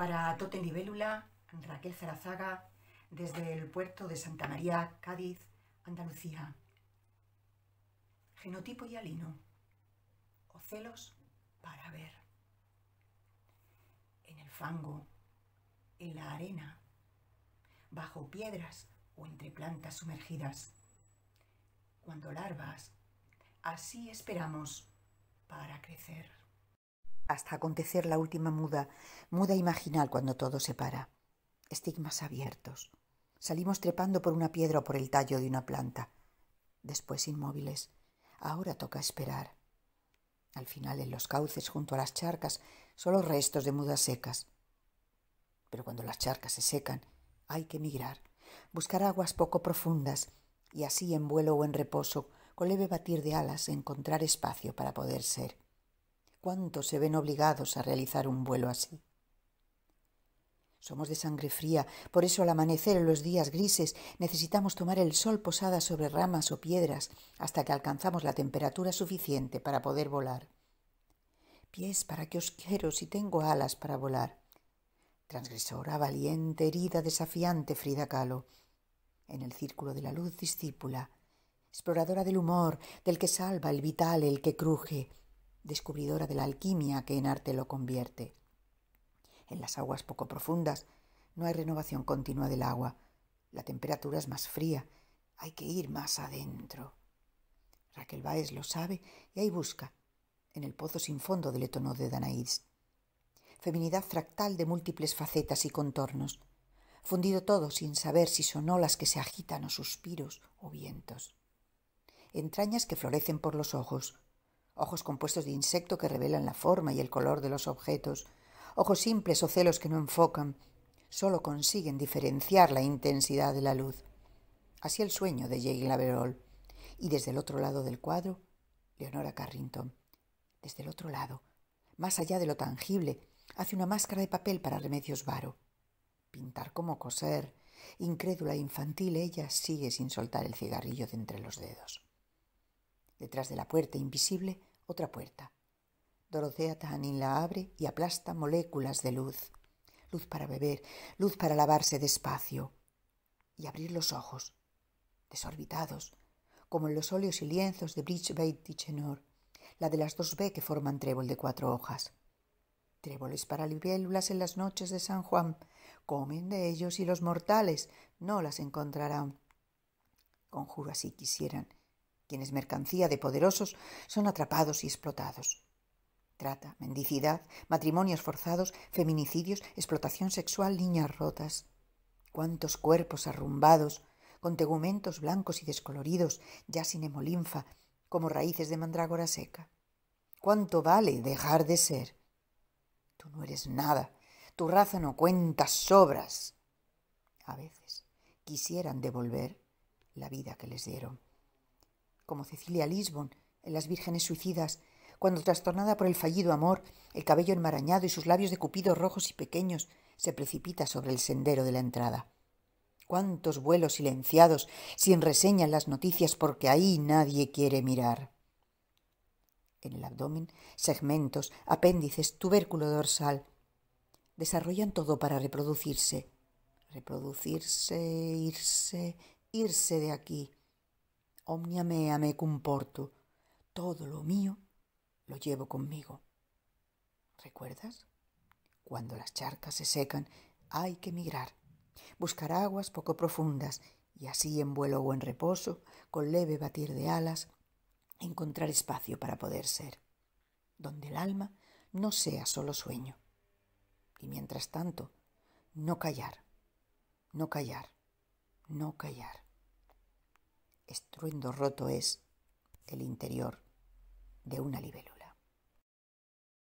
Para Totem Libélula, Raquel Zarazaga, desde el puerto de Santa María, Cádiz, Andalucía. Genotipo y alino. Ocelos para ver. En el fango, en la arena, bajo piedras o entre plantas sumergidas. Cuando larvas, así esperamos para crecer hasta acontecer la última muda, muda imaginal cuando todo se para. Estigmas abiertos. Salimos trepando por una piedra o por el tallo de una planta. Después inmóviles. Ahora toca esperar. Al final en los cauces junto a las charcas, solo restos de mudas secas. Pero cuando las charcas se secan, hay que migrar, buscar aguas poco profundas y así en vuelo o en reposo, con leve batir de alas, encontrar espacio para poder ser. ¿Cuántos se ven obligados a realizar un vuelo así? Somos de sangre fría, por eso al amanecer en los días grises necesitamos tomar el sol posada sobre ramas o piedras hasta que alcanzamos la temperatura suficiente para poder volar. Pies, ¿para que os quiero si tengo alas para volar? Transgresora, valiente, herida, desafiante, Frida Kahlo. En el círculo de la luz discípula, exploradora del humor, del que salva, el vital, el que cruje, descubridora de la alquimia que en arte lo convierte. En las aguas poco profundas no hay renovación continua del agua, la temperatura es más fría, hay que ir más adentro. Raquel Báez lo sabe y ahí busca, en el pozo sin fondo del etono de Danaís. Feminidad fractal de múltiples facetas y contornos, fundido todo sin saber si son olas que se agitan o suspiros o vientos. Entrañas que florecen por los ojos, ojos compuestos de insecto que revelan la forma y el color de los objetos, ojos simples o celos que no enfocan, solo consiguen diferenciar la intensidad de la luz. Así el sueño de Jane Laverol. Y desde el otro lado del cuadro, Leonora Carrington. Desde el otro lado, más allá de lo tangible, hace una máscara de papel para remedios varo. Pintar como coser. Incrédula e infantil, ella sigue sin soltar el cigarrillo de entre los dedos. Detrás de la puerta invisible otra puerta. Dorotea Tanin la abre y aplasta moléculas de luz. Luz para beber, luz para lavarse despacio. Y abrir los ojos, desorbitados, como en los óleos y lienzos de Bridge Bait Chenor. la de las dos B que forman trébol de cuatro hojas. Tréboles para libélulas en las noches de San Juan. Comen de ellos y los mortales no las encontrarán. Conjuro así quisieran, quienes mercancía de poderosos son atrapados y explotados. Trata, mendicidad, matrimonios forzados, feminicidios, explotación sexual, niñas rotas. Cuántos cuerpos arrumbados, con tegumentos blancos y descoloridos, ya sin hemolinfa, como raíces de mandrágora seca. ¿Cuánto vale dejar de ser? Tú no eres nada, tu raza no cuenta sobras. A veces quisieran devolver la vida que les dieron como Cecilia Lisbon en Las Vírgenes Suicidas, cuando trastornada por el fallido amor, el cabello enmarañado y sus labios de cupidos rojos y pequeños, se precipita sobre el sendero de la entrada. Cuántos vuelos silenciados, sin reseña en las noticias, porque ahí nadie quiere mirar. En el abdomen, segmentos, apéndices, tubérculo dorsal. Desarrollan todo para reproducirse. Reproducirse, irse, irse de aquí omnia oh, mea me comporto, todo lo mío lo llevo conmigo. ¿Recuerdas? Cuando las charcas se secan, hay que migrar, buscar aguas poco profundas y así en vuelo o en reposo, con leve batir de alas, encontrar espacio para poder ser, donde el alma no sea solo sueño. Y mientras tanto, no callar, no callar, no callar estruendo roto es el interior de una libélula.